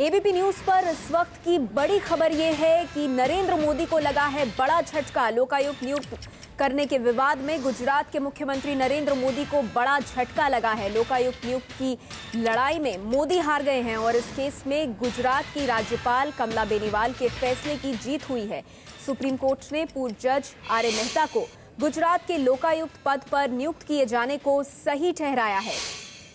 ABP news पर इस वक्त की बड़ी खबर यह है कि नरेंद्र मोदी को लगा है बड़ा झटका लोकायुक्त नियुक्त करने के विवाद में गुजरात के मुख्यमंत्री नरेंद्र मोदी को बड़ा झटका लगा है लोकायुक्त नियुक्त की लड़ाई में मोदी हार गए हैं और इस केस में गुजरात की राज्यपाल कमला बेनीवाल के फैसले की जीत हुई है सुप्रीम कोर्ट ने पूर्व जज आर ए मेहता को गुजरात के लोकायुक्त पद पर नियुक्त किए जाने को सही ठहराया है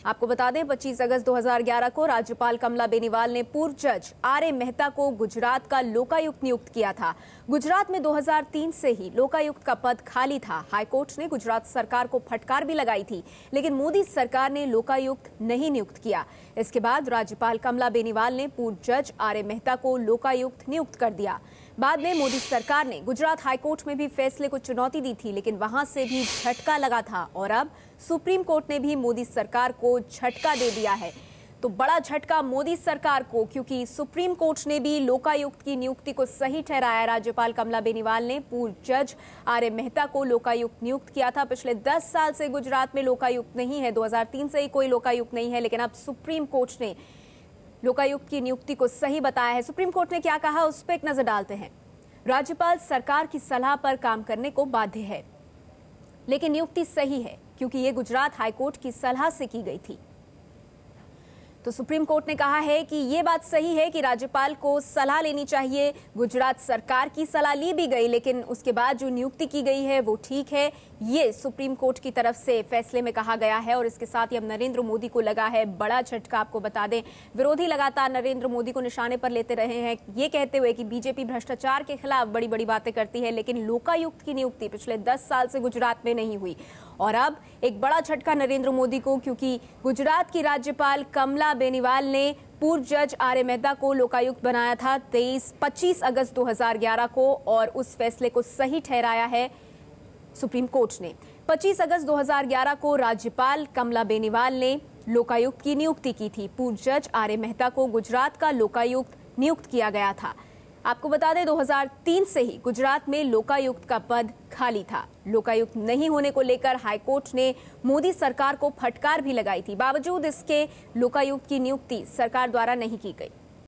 आपको बता दें 25 अगस्त 2011 को राज्यपाल कमला बेनीवाल ने पूर्व जज आर ए मेहता को गुजरात का लोकायुक्त नियुक्त किया था गुजरात में 2003 से ही लोकायुक्त का पद खाली था हाईकोर्ट ने गुजरात सरकार को फटकार भी लगाई थी लेकिन मोदी सरकार ने लोकायुक्त नहीं नियुक्त किया इसके बाद राज्यपाल कमला बेनीवाल ने पूर्व जज आर ए मेहता को लोकायुक्त नियुक्त कर दिया बाद में मोदी सरकार ने गुजरात हाईकोर्ट में भी फैसले को चुनौती दी थी लेकिन वहां से भी झटका लगा था और अब सुप्रीम कोर्ट ने भी मोदी सरकार को झटका दे दिया है तो बड़ा झटका मोदी सरकार को क्योंकि सुप्रीम कोर्ट ने भी लोकायुक्त की नियुक्ति को सही ठहराया राज्यपाल कमला बेनीवाल ने पूर्व जज आर ए मेहता को लोकायुक्त नियुक्त किया था पिछले 10 साल से गुजरात में लोकायुक्त नहीं है 2003 से ही कोई लोकायुक्त नहीं है लेकिन अब सुप्रीम कोर्ट ने लोकायुक्त की नियुक्ति को सही बताया है सुप्रीम कोर्ट ने क्या कहा उस पर एक नजर डालते हैं राज्यपाल सरकार की सलाह पर काम करने को बाध्य है लेकिन नियुक्ति सही है क्योंकि ये गुजरात हाईकोर्ट की सलाह से की गई थी तो सुप्रीम कोर्ट ने कहा है कि ये बात सही है कि राज्यपाल को सलाह लेनी चाहिए गुजरात सरकार की सलाह ली भी गई लेकिन उसके बाद जो नियुक्ति की गई है वो ठीक है ये सुप्रीम कोर्ट की तरफ से फैसले में कहा गया है और इसके साथ ही अब नरेंद्र मोदी को लगा है बड़ा झटका आपको बता दें विरोधी लगातार नरेंद्र मोदी को निशाने पर लेते रहे हैं ये कहते हुए कि बीजेपी भ्रष्टाचार के खिलाफ बड़ी बड़ी बातें करती है लेकिन लोकायुक्त की नियुक्ति पिछले दस साल से गुजरात में नहीं हुई और अब एक बड़ा झटका नरेंद्र मोदी को क्योंकि गुजरात की राज्यपाल कमला बेनीवाल ने पूर्व जज आर ए मेहता को लोकायुक्त बनाया था 23 25 अगस्त 2011 को और उस फैसले को सही ठहराया है सुप्रीम कोर्ट ने 25 अगस्त 2011 को राज्यपाल कमला बेनीवाल ने लोकायुक्त की नियुक्ति की थी पूर्व जज आर ए मेहता को गुजरात का लोकायुक्त नियुक्त किया गया था आपको बता दें 2003 से ही गुजरात में लोकायुक्त का पद खाली था लोकायुक्त नहीं होने को लेकर हाईकोर्ट ने मोदी सरकार को फटकार भी लगाई थी बावजूद इसके लोकायुक्त की नियुक्ति सरकार द्वारा नहीं की गई